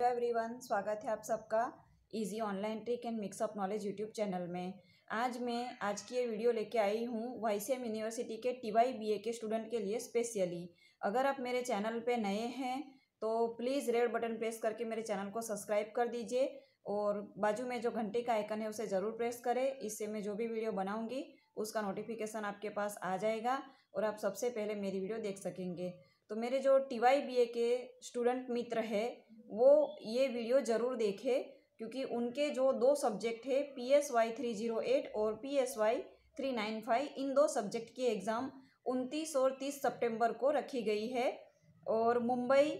hello everyone स्वागत है आप सबका easy online trick and mix knowledge YouTube channel में आज मैं आज की ये वीडियो लेके आई हूँ वाईसीएम यूनिवर्सिटी के टीवाई बीए के स्टूडेंट के लिए स्पेशली अगर आप मेरे चैनल पे नए हैं तो प्लीज़ रेड बटन प्रेस करके मेरे चैनल को सब्सक्राइब कर दीजिए और बाजू में जो घंटे का आइकन है उसे ज़रूर प्रेस करें इससे मैं जो भी वीडियो बनाऊँगी उसका नोटिफिकेशन आपके पास आ जाएगा और आप सबसे पहले मेरी वीडियो देख सकेंगे तो मेरे जो टी वाई बी ए के स्टूडेंट मित्र है वो ये वीडियो ज़रूर देखें क्योंकि उनके जो दो सब्जेक्ट है P S Y three zero eight और P S Y three nine five इन दो सब्जेक्ट की एग्ज़ाम उनतीस और तीस सितंबर को रखी गई है और मुंबई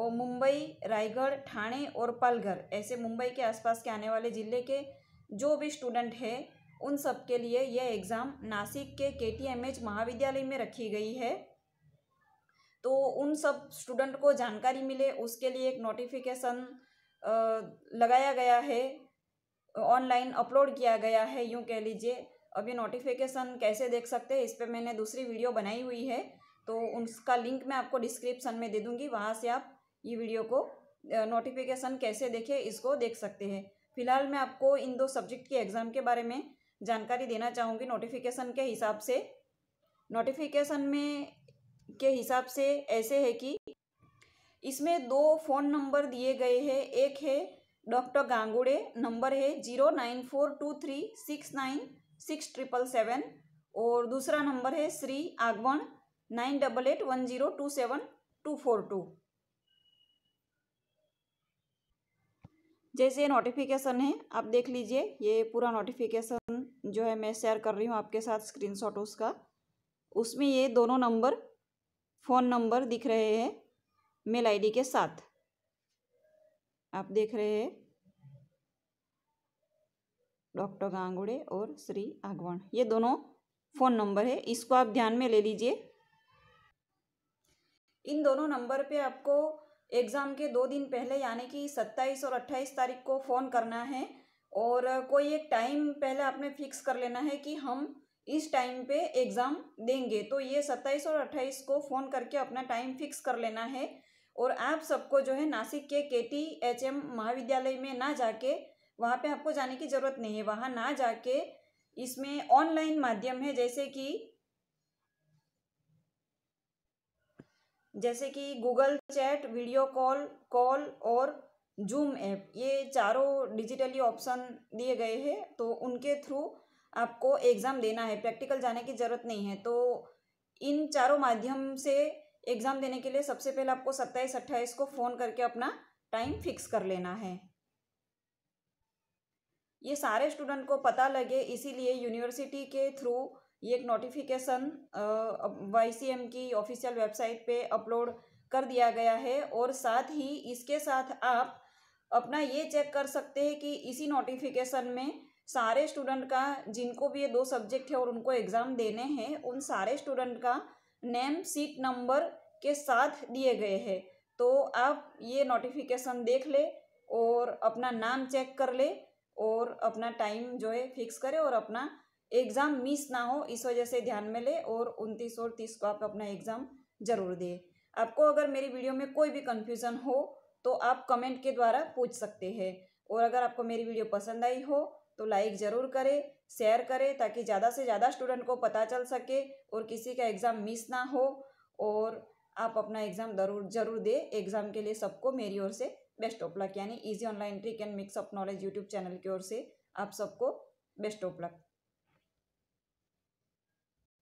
और मुंबई रायगढ़ ठाणे और पलघर ऐसे मुंबई के आसपास के आने वाले ज़िले के जो भी स्टूडेंट है उन सब के लिए यह एग्ज़ाम नासिक के के महाविद्यालय में रखी गई है तो उन सब स्टूडेंट को जानकारी मिले उसके लिए एक नोटिफिकेशन लगाया गया है ऑनलाइन अपलोड किया गया है यूँ कह लीजिए अभी नोटिफिकेशन कैसे देख सकते हैं इस पर मैंने दूसरी वीडियो बनाई हुई है तो उसका लिंक मैं आपको डिस्क्रिप्शन में दे दूँगी वहाँ से आप ये वीडियो को नोटिफिकेशन कैसे देखें इसको देख सकते हैं फिलहाल मैं आपको इन दो सब्जेक्ट के एग्ज़ाम के बारे में जानकारी देना चाहूँगी नोटिफिकेशन के हिसाब से नोटिफिकेशन में के हिसाब से ऐसे है कि इसमें दो फ़ोन नंबर दिए गए हैं एक है डॉक्टर गांगुड़े नंबर है zero nine four two three six nine six triple seven और दूसरा नंबर है Shri Aagwan nine double eight one zero two seven two four two जैसे नोटिफिकेशन है आप देख लीजिए ये पूरा नोटिफिकेशन जो है मैं शेयर कर रही हूँ आपके साथ स्क्रीनशॉट उसका उसमें ये दोनों नंबर फ़ोन नंबर दिख रहे हैं मेल आईडी के साथ आप देख रहे हैं डॉक्टर गांगुड़े और श्री आगवान ये दोनों फ़ोन नंबर है इसको आप ध्यान में ले लीजिए इन दोनों नंबर पे आपको एग्ज़ाम के दो दिन पहले यानी कि सत्ताईस और अट्ठाईस तारीख को फ़ोन करना है और कोई एक टाइम पहले आपने फिक्स कर लेना है कि हम इस टाइम पे एग्ज़ाम देंगे तो ये सत्ताईस और अट्ठाईस को फ़ोन करके अपना टाइम फिक्स कर लेना है और आप सबको जो है नासिक के के टी एच एम महाविद्यालय में ना जाके वहाँ पे आपको जाने की ज़रूरत नहीं है वहाँ ना जाके इसमें ऑनलाइन माध्यम है जैसे कि जैसे कि Google chat video call call और जूम ऐप ये चारों डिजिटली ऑप्शन दिए गए हैं तो उनके थ्रू आपको एग्ज़ाम देना है प्रैक्टिकल जाने की ज़रूरत नहीं है तो इन चारों माध्यम से एग्ज़ाम देने के लिए सबसे पहले आपको सत्ताईस अट्ठाईस को फ़ोन करके अपना टाइम फिक्स कर लेना है ये सारे स्टूडेंट को पता लगे इसीलिए यूनिवर्सिटी के थ्रू ये एक नोटिफिकेशन वाई सी एम की ऑफिशियल वेबसाइट पे अपलोड कर दिया गया है और साथ ही इसके साथ आप अपना ये चेक कर सकते हैं कि इसी नोटिफिकेशन में सारे स्टूडेंट का जिनको भी ये दो सब्जेक्ट है और उनको एग्ज़ाम देने हैं उन सारे स्टूडेंट का नेम सीट नंबर के साथ दिए गए हैं तो आप ये नोटिफिकेशन देख ले और अपना नाम चेक कर ले और अपना टाइम जो है फिक्स करे और अपना एग्ज़ाम मिस ना हो इस वजह से ध्यान में ले और उनतीस और तीस को आप अपना एग्ज़ाम ज़रूर दें आपको अगर मेरी वीडियो में कोई भी कन्फ्यूज़न हो तो आप कमेंट के द्वारा पूछ सकते हैं और अगर आपको मेरी वीडियो पसंद आई हो तो लाइक ज़रूर करें शेयर करें ताकि ज़्यादा से ज़्यादा स्टूडेंट को पता चल सके और किसी का एग्ज़ाम मिस ना हो और आप अपना एग्ज़ाम ज़रूर ज़रूर दें एग्ज़ाम के लिए सबको मेरी ओर से बेस्ट ऑफ लक यानी easy online trick and mix up knowledge YouTube channel की ओर से आप सबको बेस्ट ऑफ लक